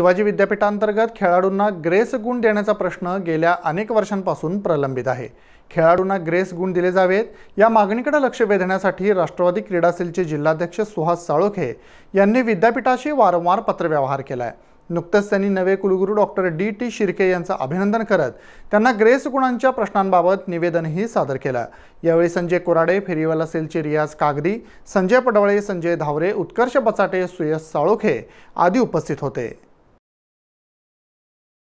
शिवाजी विद्यापीठांतर्गत खेळाडूंना ग्रेस गुण देण्याचा प्रश्न गेल्या अनेक वर्षांपासून प्रलंबित आहे खेळाडूंना ग्रेस गुण दिले जावेत या मागणीकडे लक्ष वेधण्यासाठी राष्ट्रवादी क्रीडा सेलचे जिल्हाध्यक्ष सुहास साळोखे यांनी विद्यापीठाशी वारंवार पत्रव्यवहार केला आहे नुकतंच त्यांनी नवे कुलगुरू डॉक्टर डी टी शिर्के यांचं अभिनंदन करत त्यांना ग्रेस गुणांच्या प्रश्नांबाबत निवेदनही सादर केलं यावेळी संजय कोराडे फेरीवाला सेलचे रियाज कागदी संजय पडवळे संजय धावरे उत्कर्ष बचाटे सुयस साळोखे आदी उपस्थित होते